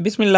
बिसमीम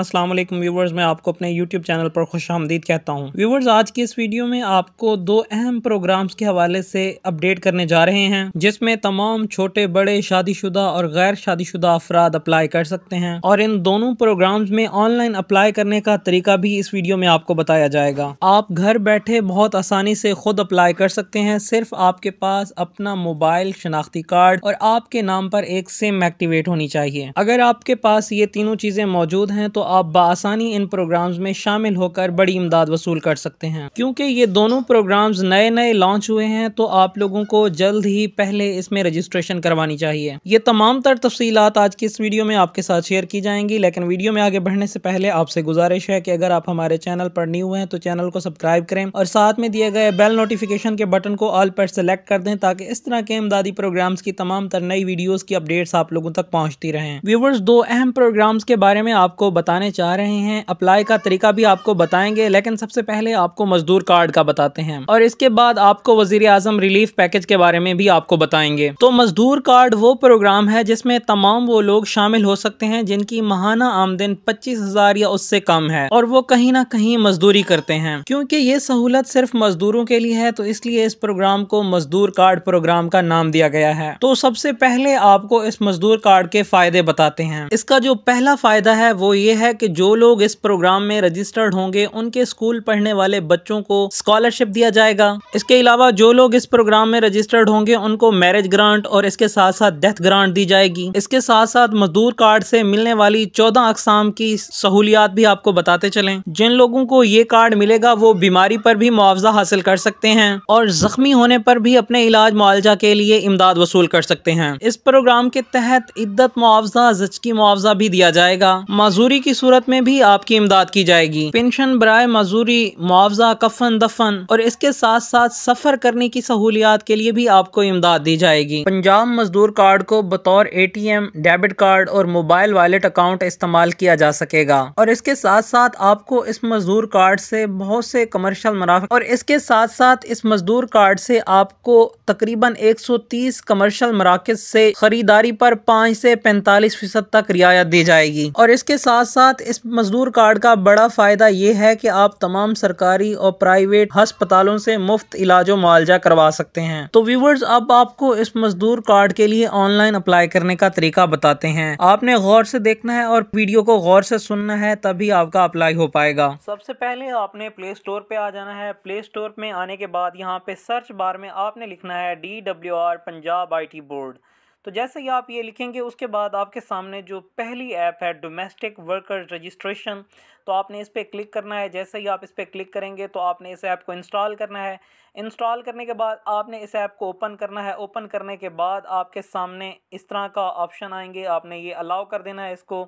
अस्सलाम वालेकुम व्यूवर्स मैं आपको अपने यूट्यूब चैनल पर खुश आमदीद कहता हूँ व्यूवर्स आज की इस वीडियो में आपको दो अहम प्रोग्राम्स के हवाले से अपडेट करने जा रहे हैं जिसमें तमाम छोटे बड़े शादीशुदा और गैर शादीशुदा अफराद अप्लाई कर सकते हैं और इन दोनों प्रोग्राम्स में ऑनलाइन अप्लाई करने का तरीका भी इस वीडियो में आपको बताया जाएगा आप घर बैठे बहुत आसानी से खुद अप्लाई कर सकते हैं सिर्फ आपके पास अपना मोबाइल शनाख्ती कार्ड और आपके नाम पर एक सिम एक्टिवेट होनी चाहिए अगर आपके पास ये तीनों चीज़ें मौजूद हैं तो आप बसानी इन प्रोग्राम्स में शामिल होकर बड़ी इमदाद वसूल कर सकते हैं क्योंकि ये दोनों प्रोग्राम्स नए नए लॉन्च हुए हैं तो आप लोगों को जल्द ही पहले इसमें रजिस्ट्रेशन करवानी चाहिए ये तमाम तर तफसीत आज की इस वीडियो में आपके साथ शेयर की जाएंगी लेकिन वीडियो में आगे बढ़ने से पहले आपसे गुजारिश है कि अगर आप हमारे चैनल पर न्यू हैं तो चैनल को सब्सक्राइब करें और साथ में दिए गए बेल नोटिफिकेशन के बटन को ऑल पर सेलेक्ट कर दें ताकि इस तरह के इमदादी प्रोग्राम्स की तमाम तर नई वीडियो की अपडेट्स आप लोगों तक पहुँचती रहें व्यूवर्स दो अहम प्रोग्राम प्रोग्राम्स के बारे में आपको बताने चाह रहे हैं अप्लाई का तरीका भी आपको बताएंगे लेकिन सबसे पहले आपको मजदूर कार्ड का बताते हैं और इसके बाद आपको वजीर आजम रिलीफ पैकेज के बारे में भी आपको बताएंगे तो मजदूर कार्ड वो प्रोग्राम है जिसमें तमाम वो लोग शामिल हो सकते हैं जिनकी महाना आमदन पच्चीस हजार या उससे कम है और वो कहीं ना कहीं मजदूरी करते हैं क्योंकि ये सहूलत सिर्फ मजदूरों के लिए है तो इसलिए इस प्रोग्राम को मजदूर कार्ड प्रोग्राम का नाम दिया गया है तो सबसे पहले आपको इस मजदूर कार्ड के फायदे बताते हैं इसका जो पहला पहला फ़ायदा है वो ये है कि जो लोग इस प्रोग्राम में रजिस्टर्ड होंगे उनके स्कूल पढ़ने वाले बच्चों को स्कॉलरशिप दिया जाएगा इसके अलावा जो लोग इस प्रोग्राम में रजिस्टर्ड होंगे उनको मैरिज ग्रांट और इसके साथ साथ डेथ ग्रांट दी जाएगी इसके साथ साथ मजदूर कार्ड से मिलने वाली चौदह अकसाम की सहूलियात भी आपको बताते चले जिन लोगों को ये कार्ड मिलेगा वो बीमारी पर भी मुआवजा हासिल कर सकते हैं और जख्मी होने पर भी अपने इलाज मुआवजा के लिए इमदाद वसूल कर सकते हैं इस प्रोग्राम के तहत इद्दत मुआवजा जचकी मुआवजा भी दिया दिया जाएगा मजूरी की सूरत में भी आपकी इमदाद की जाएगी पेंशन बरए मजदूरी मुआवजा कफन दफन और इसके साथ साथ सफर करने की सहूलियात के लिए भी आपको इमदाद दी जाएगी पंजाब मजदूर कार्ड को बतौर A T M debit card और मोबाइल वॉलेट अकाउंट इस्तेमाल किया जा सकेगा और इसके साथ साथ आपको इस मजदूर कार्ड से बहुत से कमर्शियल मुनाफा और इसके साथ साथ इस मजदूर कार्ड से आपको तकरीबन 130 कमर्शल मराकज से खरीदारी पर पाँच से पैंतालीस फीसद तक रियायत दी जाए जाएगी और इसके साथ साथ इस मजदूर कार्ड का बड़ा फायदा ये है कि आप तमाम सरकारी और प्राइवेट अस्पतालों से मुफ्त इलाज मुआवजा करवा सकते हैं तो व्यूवर्स अब आपको इस मजदूर कार्ड के लिए ऑनलाइन अप्लाई करने का तरीका बताते हैं आपने गौर से देखना है और वीडियो को गौर से सुनना है तभी आपका अप्लाई हो पाएगा सबसे पहले आपने प्ले स्टोर पे आ जाना है प्ले स्टोर में आने के बाद यहाँ पे सर्च बार में आपने लिखना है D W R Punjab I T board तो जैसे ही आप ये लिखेंगे उसके बाद आपके सामने जो पहली ऐप है डोमेस्टिक वर्कर रजिस्ट्रेशन तो आपने इस पर क्लिक करना है जैसे ही आप इस पर क्लिक करेंगे तो आपने इस ऐप को इंस्टॉल करना है इंस्टॉल करने के बाद आपने इस ऐप को ओपन करना है ओपन करने के बाद आपके सामने इस तरह का ऑप्शन आएंगे आपने ये अलाउ कर देना है इसको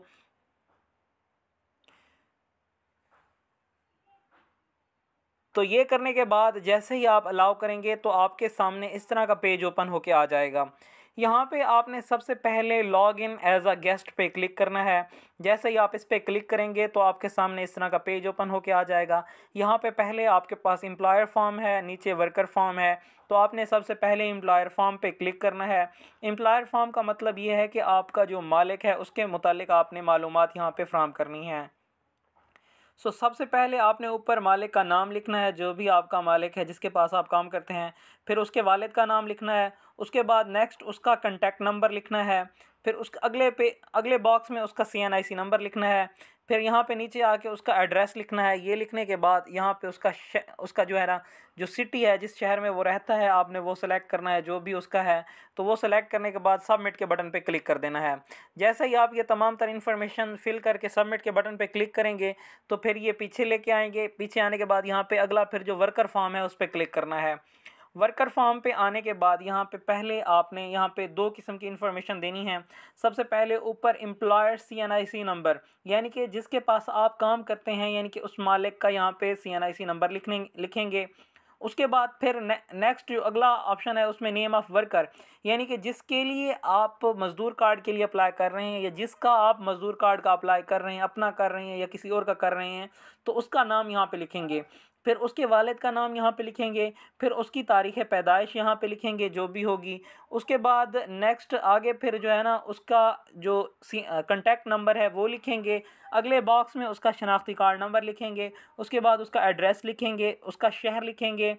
तो ये करने के बाद जैसे ही आप अलाउ करेंगे तो आपके सामने इस तरह का पेज ओपन होके आ जाएगा यहाँ पे आपने सबसे पहले log in as a guest पे क्लिक करना है जैसे ही आप इस पर क्लिक करेंगे तो आपके सामने इस तरह का पेज ओपन होके आ जाएगा यहाँ पे पहले आपके पास एम्प्लॉयर फॉर्म है नीचे वर्कर फॉर्म है तो आपने सबसे पहले एम्प्लॉयर फॉर्म पे क्लिक करना है एम्प्लॉयर फॉर्म का मतलब ये है कि आपका जो मालिक है उसके मुतालिक आपने मालूम यहाँ पर फ्राहम करनी है सो so, सबसे पहले आपने ऊपर मालिक का नाम लिखना है जो भी आपका मालिक है जिसके पास आप काम करते हैं फिर उसके वालिद का नाम लिखना है उसके बाद नेक्स्ट उसका कंटेक्ट नंबर लिखना है फिर उस अगले पे अगले बॉक्स में उसका सी एन आई सी नंबर लिखना है फिर यहाँ पे नीचे आके उसका एड्रेस लिखना है ये लिखने के बाद यहाँ पे उसका उसका जो है ना जो सिटी है जिस शहर में वो रहता है आपने वो सेलेक्ट करना है जो भी उसका है तो वो सिलेक्ट करने के बाद सबमिट के बटन पे क्लिक कर देना है जैसे ही आप ये तमाम तर इन्फॉर्मेशन फिल करके सबमिट के बटन पे क्लिक करेंगे तो फिर ये पीछे लेके आएंगे पीछे आने के बाद यहाँ पर अगला फिर जो वर्कर फॉर्म है उस पर क्लिक करना है वर्कर फॉर्म पे आने के बाद यहाँ पे पहले आपने यहाँ पे दो किस्म की इन्फॉर्मेशन देनी है सबसे पहले ऊपर employer C N I C number यानी कि जिसके पास आप काम करते हैं यानी कि उस मालिक का यहाँ पे सी एन आई सी नंबर लिखने लिखेंगे उसके बाद फिर ने, नेक्स्ट जो अगला ऑप्शन है उसमें नेम ऑफ़ वर्कर यानी कि जिसके लिए आप मज़दूर कार्ड के लिए अप्लाई कर रहे हैं या जिसका आप मज़दूर कार्ड का अप्लाई कर रहे हैं अपना कर रहे हैं या किसी और का कर रहे हैं तो उसका नाम यहाँ पे लिखेंगे फिर उसके वालिद का नाम यहाँ पे लिखेंगे फिर उसकी तारीख़ पैदाइश यहाँ पे लिखेंगे जो भी होगी उसके बाद नेक्स्ट आगे फिर जो है ना उसका जो कंटेक्ट नंबर है वो लिखेंगे अगले बॉक्स में उसका शनाख्ती कार्ड नंबर लिखेंगे उसके बाद उसका एड्रेस लिखेंगे उसका शहर लिखेंगे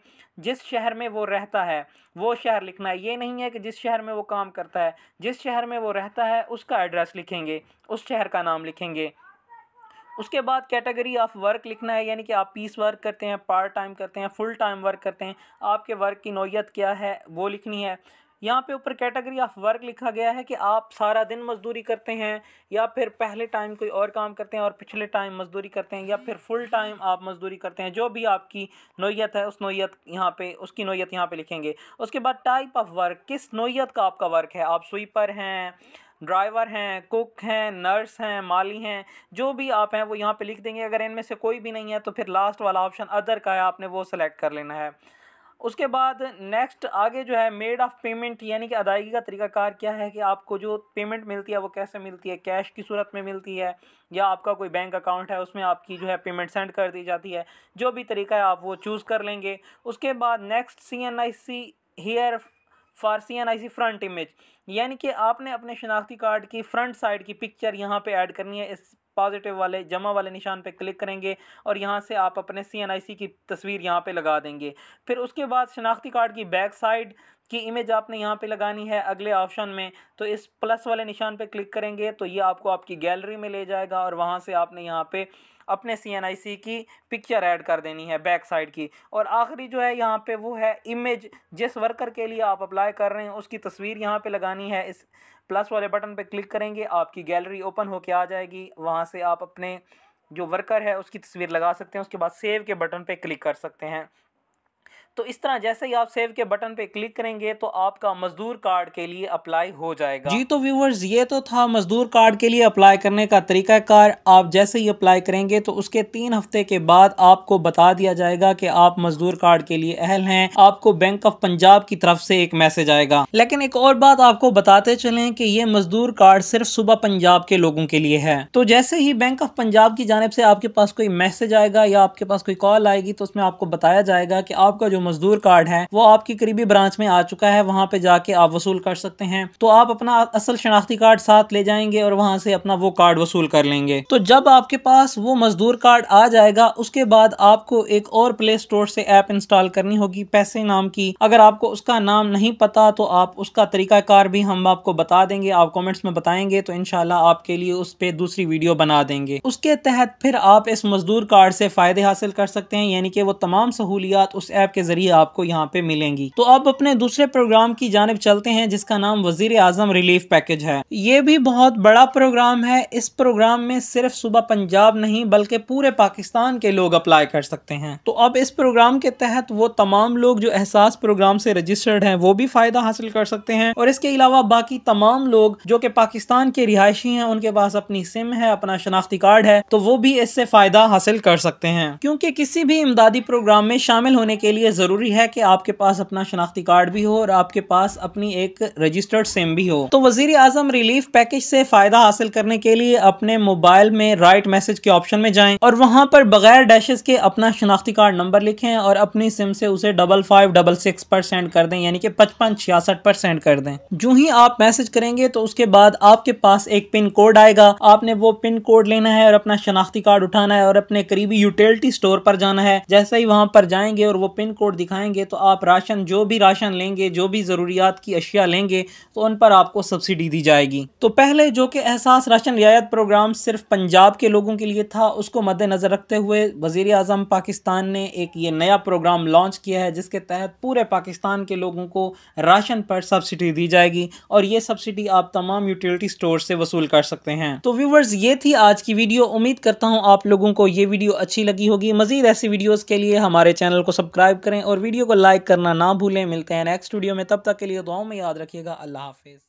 जिस शहर में वो रहता है वो शहर लिखना है ये नहीं है कि जिस शहर में वो काम करता है जिस शहर में वो रहता है उसका एड्रेस लिखेंगे उस शहर का नाम लिखेंगे उसके बाद कैटेगरी ऑफ वर्क लिखना है यानी कि आप पीस वर्क करते हैं पार्ट टाइम करते हैं फुल टाइम वर्क करते हैं आपके वर्क की नोयत क्या है वो लिखनी है यहाँ पे ऊपर कैटेगरी ऑफ वर्क लिखा गया है कि आप सारा दिन मजदूरी करते हैं या फिर पहले टाइम कोई और काम करते हैं और पिछले टाइम मजदूरी करते हैं या फिर फुल टाइम आप मजदूरी करते हैं जो भी आपकी नोयत है उस नोयत यहाँ पे उसकी नोयत यहाँ पे लिखेंगे उसके बाद टाइप ऑफ वर्क किस नोयत का आपका वर्क है आप स्वीपर हैं ड्राइवर हैं कुक हैं नर्स हैं माली हैं जो भी आप हैं वो यहाँ पे लिख देंगे अगर इनमें से कोई भी नहीं है तो फिर लास्ट वाला ऑप्शन अदर का है आपने वो सेलेक्ट कर लेना है उसके बाद नेक्स्ट आगे जो है मेड ऑफ़ पेमेंट यानी कि अदायगी का तरीकाकार क्या है कि आपको जो पेमेंट मिलती है वो कैसे मिलती है कैश की सूरत में मिलती है या आपका कोई बैंक अकाउंट है उसमें आपकी जो है पेमेंट सेंड कर दी जाती है जो भी तरीका है आप वो चूज़ कर लेंगे उसके बाद next C N I C here for C N I C front image यानी कि आपने अपने शनाख्ती कार्ड की फ्रंट साइड की पिक्चर यहाँ पे ऐड करनी है इस पॉजिटिव वाले जमा वाले निशान पे क्लिक करेंगे और यहाँ से आप अपने सी एन आई सी की तस्वीर यहाँ पे लगा देंगे फिर उसके बाद शनाख्ती कार्ड की बैक साइड की इमेज आपने यहाँ पे लगानी है अगले ऑप्शन में तो इस प्लस वाले निशान पे क्लिक करेंगे तो ये आपको आपकी गैलरी में ले जाएगा और वहाँ से आपने यहाँ पे अपने सी की पिक्चर ऐड कर देनी है बैक साइड की और आखिरी जो है यहाँ पे वो है इमेज जिस वर्कर के लिए आप अप्लाई कर रहे हैं उसकी तस्वीर यहाँ पे लगानी है इस प्लस वाले बटन पे क्लिक करेंगे आपकी गैलरी ओपन के आ जाएगी वहाँ से आप अपने जो वर्कर है उसकी तस्वीर लगा सकते हैं उसके बाद सेव के बटन पे क्लिक कर सकते हैं तो इस तरह जैसे ही आप सेव के बटन पे क्लिक करेंगे तो आपका मजदूर कार्ड के लिए अप्लाई हो जाएगा जी तो व्यूवर्स ये तो था मजदूर कार्ड के लिए अप्लाई करने का तरीकाकार आप जैसे ही अप्लाई करेंगे तो उसके तीन हफ्ते के बाद आपको बता दिया जाएगा कि आप मजदूर कार्ड के लिए अहल हैं आपको बैंक ऑफ पंजाब की तरफ से एक मैसेज आएगा लेकिन एक और बात आपको बताते चले कि ये मजदूर कार्ड सिर्फ सुबह पंजाब के लोगों के लिए है तो जैसे ही बैंक ऑफ पंजाब की जानब से आपके पास कोई मैसेज आएगा या आपके पास कोई कॉल आएगी तो उसमें आपको बताया जाएगा कि आपका जो मजदूर कार्ड है वो आपकी करीबी ब्रांच में आ चुका है वहाँ पे जाके आप वसूल कर सकते हैं तो आप अपना असल शनाख्ती कार्ड साथ ले जाएंगे और वहाँ से अपना वो कार्ड वसूल कर लेंगे तो जब आपके पास वो मजदूर कार्ड आ जाएगा उसके बाद आपको एक और प्ले स्टोर से ऐप इंस्टॉल करनी होगी पैसे नाम की अगर आपको उसका नाम नहीं पता तो आप उसका तरीकाकार भी हम आपको बता देंगे आप कॉमेंट्स में बताएंगे तो इनशाला आपके लिए उस पर दूसरी वीडियो बना देंगे उसके तहत फिर आप इस मजदूर कार्ड से फ़ायदे हासिल कर सकते हैं यानी कि वो तमाम सहूलियात उस ऐप के जरिए आपको यहाँ पे मिलेंगी तो अब अपने दूसरे प्रोग्राम की जानब चलते हैं जिसका नाम वजीर आजम रिलीफ पैकेज है ये भी बहुत बड़ा प्रोग्राम है इस प्रोग्राम में सिर्फ सुबह पंजाब नहीं बल्कि पूरे पाकिस्तान के लोग अप्लाई कर सकते हैं तो अब इस प्रोग्राम के तहत वो तमाम लोग जो एहसास प्रोग्राम से रजिस्टर्ड हैं वो भी फायदा हासिल कर सकते हैं और इसके अलावा बाकी तमाम लोग जो कि पाकिस्तान के रिहायशी हैं उनके पास अपनी सिम है अपना शनाख्ती कार्ड है तो वो भी इससे फायदा हासिल कर सकते हैं क्योंकि किसी भी इमदादी प्रोग्राम में शामिल होने के लिए ज़रूरी है कि आपके पास अपना शनाख्ती कार्ड भी हो और आपके पास अपनी एक रजिस्टर्ड सिम भी हो तो वजीर अजम रिलीफ पैकेज से फ़ायदा हासिल करने के लिए अपने मोबाइल में राइट मैसेज के ऑप्शन में जाएं और वहां पर बगैर डैशेज के अपना शनाख्ती कार्ड नंबर लिखें और अपनी सिम से उसे डबल फाइव डबल सिक्स पर सेंड कर दें यानी कि पचपन छियासठ पर सेंड कर दें जो ही आप मैसेज करेंगे तो उसके बाद आपके पास एक पिन कोड आएगा आपने वो पिन कोड लेना है और अपना शनाख्ती कार्ड उठाना है और अपने करीबी यूटिलिटी स्टोर पर जाना है जैसे ही वहाँ पर जाएंगे और वो पिन कोड कोड दिखाएंगे तो आप राशन जो भी राशन लेंगे जो भी ज़रूरियात की अशिया लेंगे तो उन पर आपको सब्सिडी दी जाएगी तो पहले जो कि एहसास राशन रियायत प्रोग्राम सिर्फ पंजाब के लोगों के लिए था उसको मद्देनज़र रखते हुए वज़ी अजम पाकिस्तान ने एक ये नया प्रोग्राम लॉन्च किया है जिसके तहत पूरे पाकिस्तान के लोगों को राशन पर सब्सिडी दी जाएगी और ये सब्सिडी आप तमाम यूटिलिटी स्टोर से वसूल कर सकते हैं तो व्यूवर्स ये थी आज की वीडियो उम्मीद करता हूँ आप लोगों को ये वीडियो अच्छी लगी होगी मज़ीद ऐसी वीडियोज़ के लिए हमारे चैनल को सब्सक्राइब करें करें और वीडियो को लाइक करना ना भूलें मिलते हैं नेक्स्ट वीडियो में तब तक के लिए दुआओं में याद रखिएगा अल्लाह हाफिज़